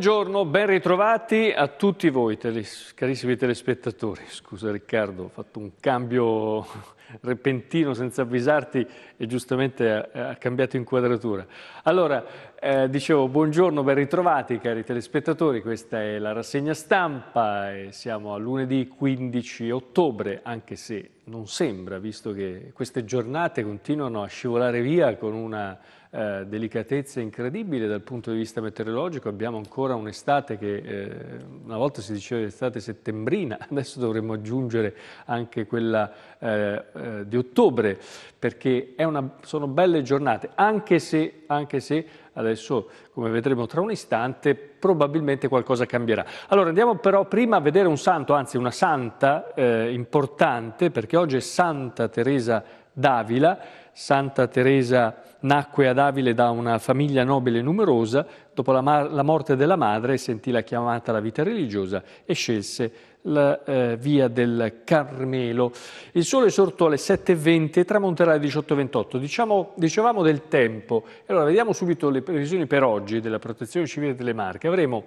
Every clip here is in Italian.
Buongiorno, ben ritrovati a tutti voi, teles, carissimi telespettatori. Scusa Riccardo, ho fatto un cambio repentino senza avvisarti e giustamente ha, ha cambiato inquadratura. Allora, eh, dicevo buongiorno, ben ritrovati cari telespettatori, questa è la rassegna stampa e siamo a lunedì 15 ottobre, anche se non sembra, visto che queste giornate continuano a scivolare via con una eh, delicatezza incredibile dal punto di vista meteorologico, abbiamo ancora un'estate che eh, una volta si diceva estate settembrina, adesso dovremmo aggiungere anche quella eh, eh di ottobre, perché una, sono belle giornate, anche se, anche se adesso come vedremo tra un istante probabilmente qualcosa cambierà. Allora andiamo però prima a vedere un santo, anzi una santa eh, importante, perché oggi è Santa Teresa d'Avila. Santa Teresa nacque ad Avile da una famiglia nobile e numerosa, dopo la, ma- la morte della madre sentì la chiamata alla vita religiosa e scelse la eh, via del Carmelo. Il sole sortò alle 7.20 e tramonterà alle 18.28. Diciamo, dicevamo del tempo, allora vediamo subito le previsioni per oggi della protezione civile delle Marche. Avremo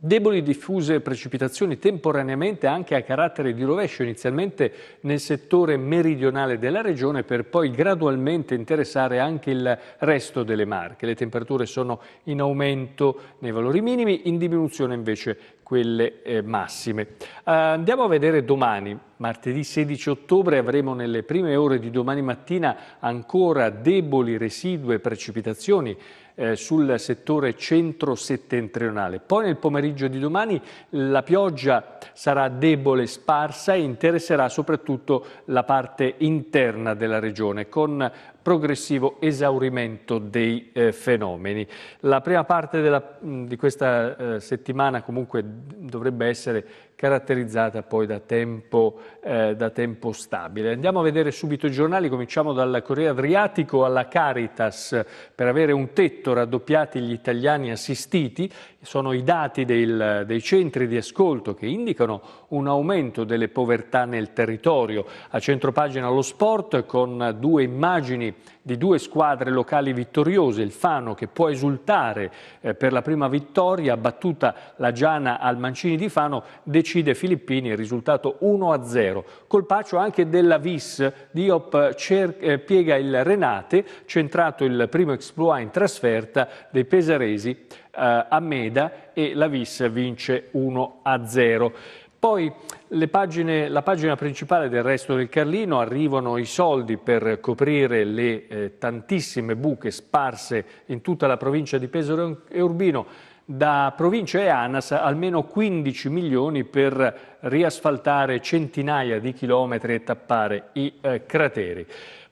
Deboli diffuse precipitazioni temporaneamente anche a carattere di rovescio, inizialmente nel settore meridionale della regione per poi gradualmente interessare anche il resto delle Marche. Le temperature sono in aumento nei valori minimi, in diminuzione invece quelle eh, massime. Uh, andiamo a vedere domani, martedì 16 ottobre, avremo nelle prime ore di domani mattina ancora deboli residue precipitazioni eh, sul settore centro-settentrionale. Poi nel pomeriggio di domani la pioggia sarà debole, sparsa e interesserà soprattutto la parte interna della regione, con progressivo esaurimento dei eh, fenomeni. La prima parte della, di questa eh, settimana comunque dovrebbe essere caratterizzata poi da tempo, eh, da tempo, stabile. Andiamo a vedere subito i giornali, cominciamo dal Corriere Adriatico alla Caritas per avere un tetto raddoppiati gli italiani assistiti, sono i dati del, dei centri di ascolto che indicano un aumento delle povertà nel territorio. A centropagina lo sport con due immagini di due squadre locali vittoriose, il Fano che può esultare eh, per la prima vittoria, battuta la Giana al Mancini di Fano, decide Filippini, risultato 1-0. Colpaccio anche della Vis, Diop cer- eh, piega il Renate, centrato il primo exploit in trasferta dei pesaresi eh, a Meda e la Vis vince 1-0. Poi pagine, la pagina principale del resto del Carlino arrivano i soldi per coprire le eh, tantissime buche sparse in tutta la provincia di Pesaro e Urbino da provincia e ANAS almeno 15 milioni per riasfaltare centinaia di chilometri e tappare i eh, crateri.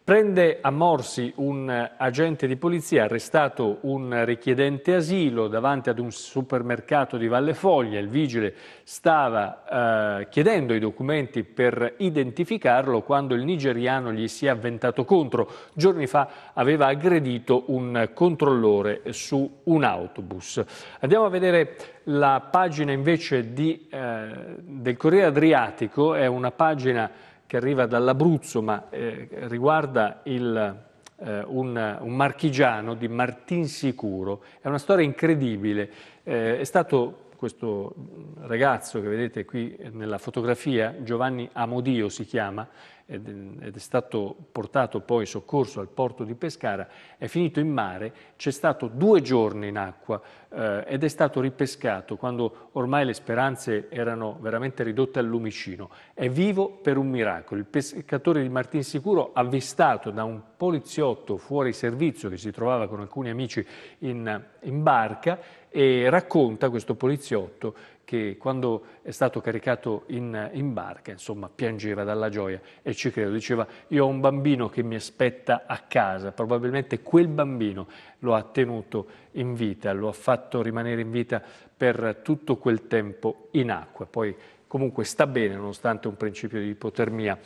Prende a morsi un agente di polizia, arrestato un richiedente asilo davanti ad un supermercato di Valle Foglia. Il vigile stava eh, chiedendo i documenti per identificarlo quando il nigeriano gli si è avventato contro. Giorni fa aveva aggredito un controllore su un autobus. Andiamo a vedere la pagina invece di, eh, del Corriere Adriatico, è una pagina che arriva dall'Abruzzo ma eh, riguarda il, eh, un, un, marchigiano di Martinsicuro. È una storia incredibile. Eh, è stato questo ragazzo che vedete qui nella fotografia, Giovanni Amodio si chiama, ed è stato portato poi soccorso al porto di Pescara, è finito in mare, c'è stato due giorni in acqua eh, ed è stato ripescato quando ormai le speranze erano veramente ridotte al lumicino. È vivo per un miracolo. Il pescatore di Martinsicuro, avvistato da un poliziotto fuori servizio che si trovava con alcuni amici in, in barca, e racconta questo poliziotto che quando è stato caricato in, in, barca, insomma, piangeva dalla gioia e ci credo, diceva io ho un bambino che mi aspetta a casa, probabilmente quel bambino lo ha tenuto in vita, lo ha fatto rimanere in vita per tutto quel tempo in acqua, poi comunque sta bene nonostante un principio di ipotermia.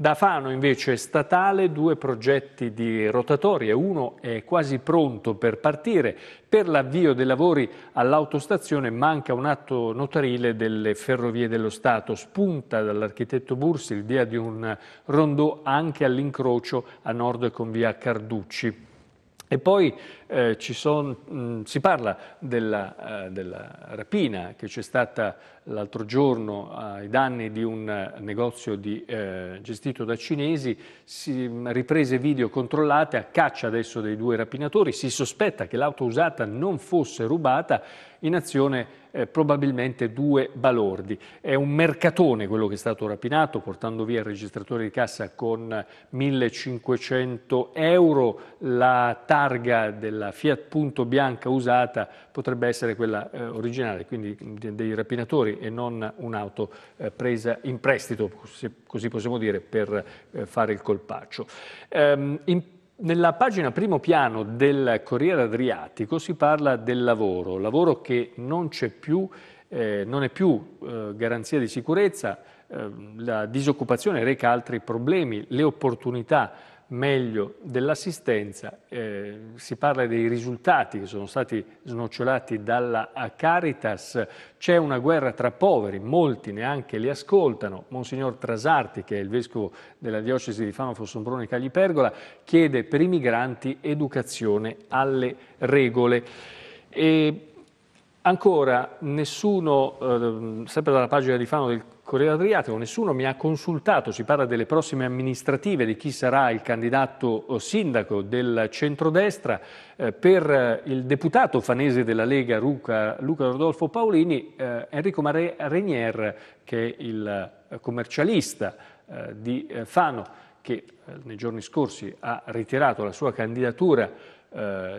Da Fano invece statale due progetti di rotatorie, uno è quasi pronto per partire, per l'avvio dei lavori all'autostazione manca un atto notarile delle ferrovie dello Stato, spunta dall'architetto Bursi l'idea di un rondò anche all'incrocio a nord con via Carducci. E poi eh, son, mh, mm, si parla della, eh, della, rapina che c'è stata l'altro giorno ai danni di un negozio di, eh, gestito da cinesi, si, mm, riprese video controllate, a caccia adesso dei due rapinatori, si sospetta che l'auto usata non fosse rubata, in azione eh, probabilmente due balordi. È un mercatone quello che è stato rapinato, portando via il registratore di cassa con 1500 eh, euro, la targa della la Fiat Punto bianca usata potrebbe essere quella eh, originale, quindi dei rapinatori e non un'auto eh, presa in prestito, se così possiamo dire, per eh, fare il colpaccio. Ehm, in, nella pagina primo piano del Corriere Adriatico si parla del lavoro, lavoro che non, è più, eh, non è più eh, garanzia di sicurezza, ehm, la disoccupazione reca altri problemi, le opportunità meglio dell'assistenza, eh, si parla dei risultati che sono stati snocciolati dalla Caritas, c'è una guerra tra poveri, molti neanche li ascoltano, Monsignor Trasarti, che è il Vescovo della Diocesi di Fano Fossombrone Cagli-Pergola chiede per i migranti educazione alle regole. E ancora nessuno, eh, sempre dalla pagina di Fano del Corriere Adriatico, nessuno mi ha consultato, si parla delle prossime amministrative, di chi sarà il candidato eh, sindaco del centrodestra. Eh, per eh, il deputato fanese della Lega Luca, Luca Rodolfo Paolini, eh, Enrico Mare Renier, che è il eh, commercialista eh, di Fano, che nei giorni scorsi ha ritirato la sua candidatura,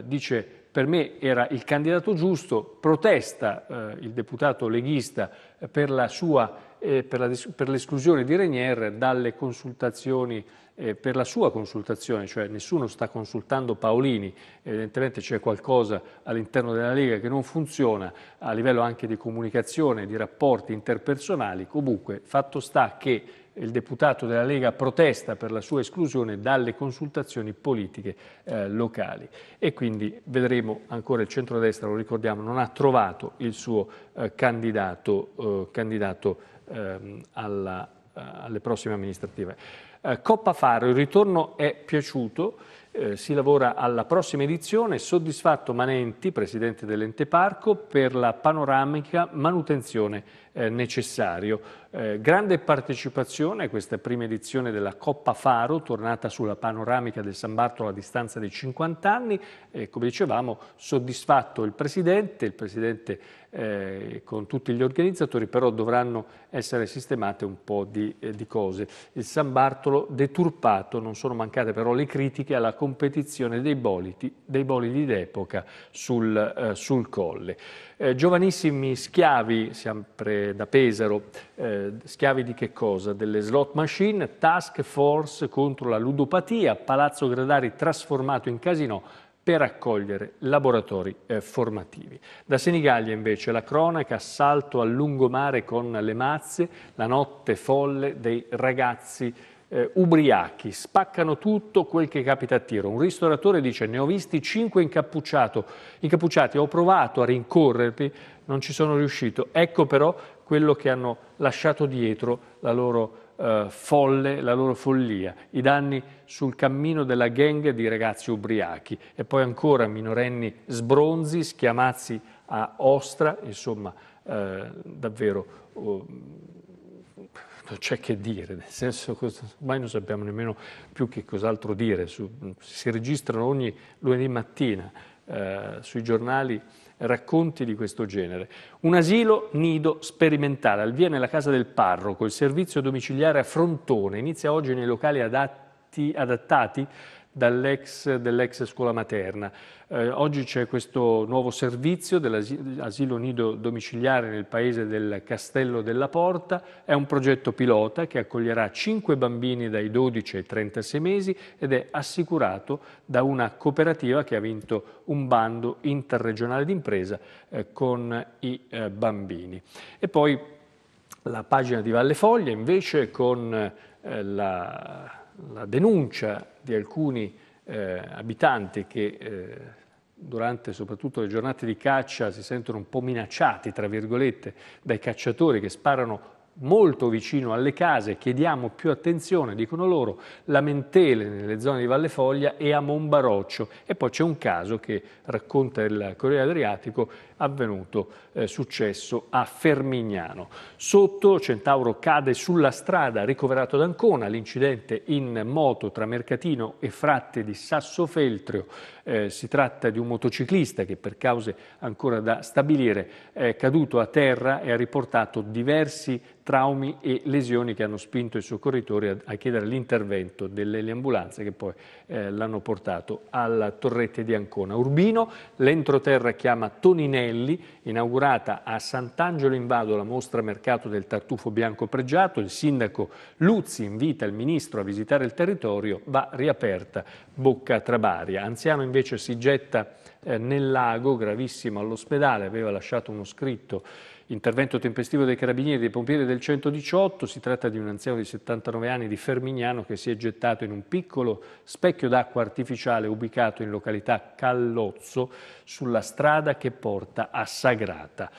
dice per me era il candidato giusto, protesta il deputato leghista per la sua per, la, per l'esclusione di Renier dalle consultazioni eh, per la sua consultazione, cioè nessuno sta consultando Paolini, evidentemente c'è qualcosa all'interno della Lega che non funziona a livello anche di comunicazione, di rapporti interpersonali, comunque fatto sta che il deputato della Lega protesta per la sua esclusione dalle consultazioni politiche eh, locali e quindi vedremo ancora il centrodestra, lo ricordiamo, non ha trovato il suo eh, candidato, eh, candidato ehm, alla, eh, alle prossime amministrative. Eh, Coppa Faro, il ritorno è piaciuto eh, si lavora alla prossima edizione. Soddisfatto Manenti, presidente dell'ente parco, per la panoramica manutenzione eh, necessario. Eh, grande partecipazione a questa prima edizione della Coppa Faro, tornata sulla panoramica del San Bartolo a distanza di 50 anni. Eh, come dicevamo, soddisfatto il presidente, il presidente eh, con tutti gli organizzatori, però dovranno essere sistemate un po' di, eh, di cose. Il San Bartolo deturpato, non sono mancate però le critiche alla competizione dei bolidi, dei bolidi d'epoca sul, eh, sul, colle. Eh, giovanissimi schiavi, sempre da Pesaro, eh, schiavi di che cosa? Delle slot machine, task force contro la ludopatia, Palazzo Gradari trasformato in casino per accogliere laboratori eh, formativi. Da Senigallia invece la cronaca, assalto a lungomare con le mazze, la notte folle dei ragazzi eh, ubriachi, spaccano tutto quel che capita a tiro. Un ristoratore dice ne ho visti cinque incappucciati, ho provato a rincorrerli, non ci sono riuscito. Ecco però quello che hanno lasciato dietro la loro eh, folle, la loro follia, i danni sul cammino della gang di ragazzi ubriachi e poi ancora minorenni sbronzi, schiamazzi a ostra, insomma eh, davvero... Oh, Certo, c'è che dire, nel senso che ormai non sappiamo nemmeno più che cos'altro dire, su, si registrano ogni lunedì mattina eh, sui giornali racconti di questo genere. Un asilo nido sperimentale, al via nella casa del parroco, il servizio domiciliare a Frontone inizia oggi nei locali adatti, adattati dall'ex, dell'ex scuola materna. Eh, oggi c'è questo nuovo servizio dell'asilo nido domiciliare nel paese del Castello della Porta, è un progetto pilota che accoglierà 5 bambini dai 12 ai 36 mesi ed è assicurato da una cooperativa che ha vinto un bando interregionale d'impresa eh, con i eh, bambini. E poi la pagina di Valle Foglia invece con eh, la la denuncia di alcuni eh, abitanti che eh, durante soprattutto le giornate di caccia si sentono un po' minacciati, tra virgolette, dai cacciatori che sparano molto vicino alle case, chiediamo più attenzione, dicono loro, lamentele nelle zone di Valle Foglia e a Monbaroccio. E poi c'è un caso che racconta il Corriere Adriatico avvenuto eh, successo a Fermignano. Sotto Centauro cade sulla strada, ricoverato ad Ancona, l'incidente in moto tra Mercatino e Fratte di Sassofeltrio. Eh, si tratta di un motociclista che per cause ancora da stabilire è caduto a terra e ha riportato diversi traumi e lesioni che hanno spinto i soccorritori a, a chiedere l'intervento delle ambulanze che poi eh, l'hanno portato alla torrette di Ancona. Urbino, l'entroterra chiama Toninelli Anelli, inaugurata a Sant'Angelo in Vado la mostra mercato del tartufo bianco pregiato, il sindaco Luzzi invita il ministro a visitare il territorio, va riaperta Bocca Trabaria. Anziano invece si getta eh, nel lago, gravissimo all'ospedale, aveva lasciato uno scritto Intervento tempestivo dei carabinieri e dei pompieri del 118, si tratta di un anziano di 79 anni di Fermignano che si è gettato in un piccolo specchio d'acqua artificiale ubicato in località Callozzo sulla strada che porta a Sagrata.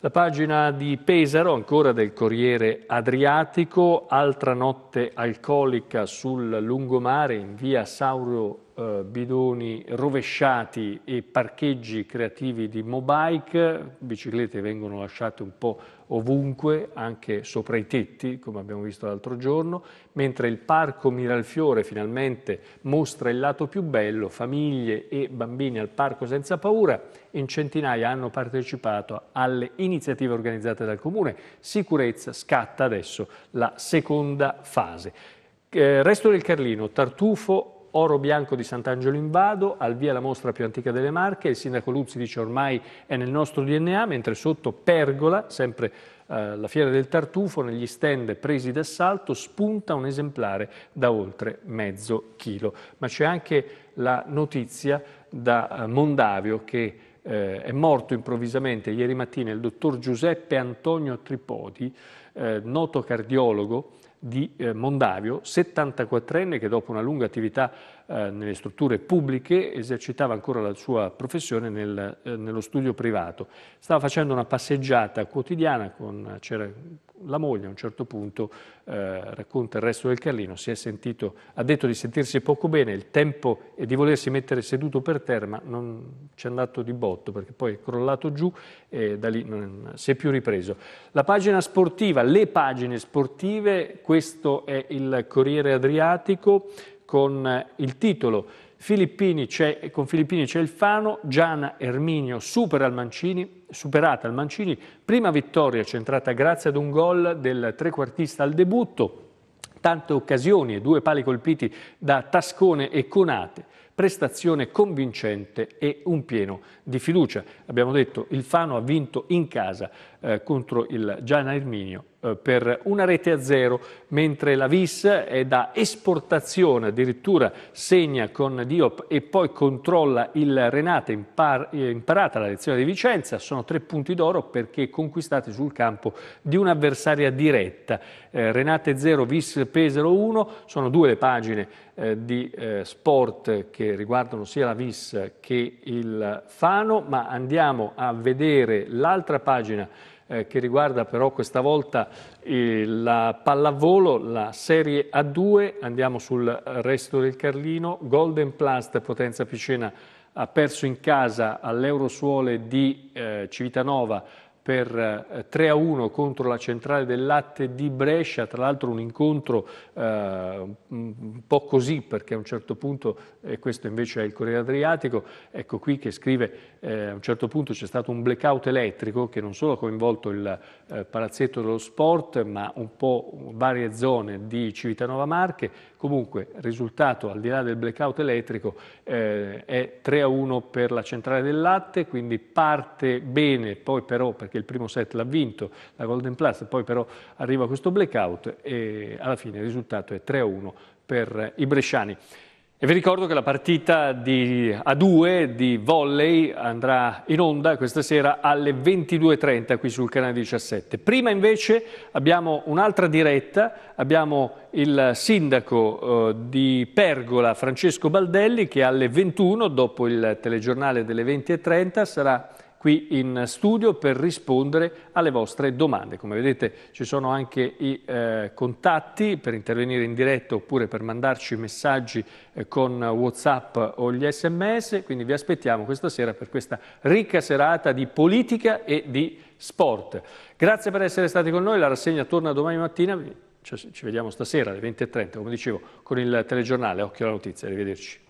La pagina di Pesaro, ancora del Corriere Adriatico, altra notte alcolica sul lungomare in via Sauro eh, bidoni rovesciati e parcheggi creativi di mobike, biciclette vengono lasciate un po' ovunque, anche sopra i tetti, come abbiamo visto l'altro giorno, mentre il parco Miralfiore finalmente mostra il lato più bello, famiglie e bambini al parco senza paura, in centinaia hanno partecipato alle iniziative organizzate dal Comune. Sicurezza scatta adesso la seconda fase. Eh, resto del Carlino, Tartufo Oro Bianco di Sant'Angelo in Vado, al via la mostra più antica delle Marche, il sindaco Luzzi dice ormai è nel nostro DNA, mentre sotto Pergola, sempre eh, la fiera del tartufo, negli stand presi d'assalto, spunta un esemplare da oltre mezzo chilo. Ma c'è anche la notizia da eh, Mondavio che eh, è morto improvvisamente ieri mattina il dottor Giuseppe Antonio Tripodi, eh, noto cardiologo, di eh, Mondavio, 74enne che dopo una lunga attività eh, nelle strutture pubbliche esercitava ancora la sua professione nel, eh, nello studio privato. Stava facendo una passeggiata quotidiana con la moglie, a un certo punto, eh, racconta il resto del Carlino, sentito, ha detto di sentirsi poco bene, il tempo e di volersi mettere seduto per terra, ma non ci è andato di botto perché poi è crollato giù e da lì non si è più ripreso. La pagina sportiva, le pagine sportive, questo è il Corriere Adriatico con eh, il titolo Filippini con Filippini c'è il Fano, Giana Erminio supera il Mancini, superata il Mancini, prima vittoria centrata grazie ad un gol del trequartista al debutto, tante occasioni e due pali colpiti da Tascone e Conate, prestazione convincente e un pieno di fiducia. Abbiamo detto il Fano ha vinto in casa eh, contro il Gianna Erminio eh, per una rete a zero, mentre la Vis è da esportazione, addirittura segna con Diop e poi controlla il Renate, impar imparata la lezione di Vicenza, sono tre punti d'oro perché conquistati sul campo di un'avversaria diretta. Eh, Renate 0, Vis Pesaro 1, sono due le pagine eh, di eh, sport che riguardano sia la Vis che il Fano, Alfano, ma andiamo a vedere l'altra pagina eh, che riguarda però questa volta eh, la pallavolo, la Serie A2, andiamo sul resto del Carlino, Golden Plast Potenza Picena ha perso in casa all'Eurosuole di eh, Civitanova per 3 eh, a 1 contro la centrale del latte di Brescia, tra l'altro un incontro eh, un po' così perché a un certo punto, e questo invece è il Corriere Adriatico, ecco qui che scrive eh, a un certo punto c'è stato un blackout elettrico che non solo ha coinvolto il eh, palazzetto dello sport ma un po' varie zone di Civitanova Marche, comunque risultato al di là del blackout elettrico eh, è 3 a 1 per la centrale del latte, quindi parte bene, poi però perché perché il primo set l'ha vinto la Golden Plus, poi però arriva questo blackout e alla fine il risultato è 3-1 per i bresciani. E vi ricordo che la partita di A2 di volley andrà in onda questa sera alle 22.30 qui sul canale 17. Prima invece abbiamo un'altra diretta, abbiamo il sindaco eh, di Pergola Francesco Baldelli che alle 21 dopo il telegiornale delle 20.30 sarà qui in studio per rispondere alle vostre domande. Come vedete ci sono anche i eh, contatti per intervenire in diretta oppure per mandarci messaggi eh, con Whatsapp o gli sms, quindi vi aspettiamo questa sera per questa ricca serata di politica e di sport. Grazie per essere stati con noi, la rassegna torna domani mattina, ci vediamo stasera alle 20.30, come dicevo, con il telegiornale Occhio alla Notizia, arrivederci.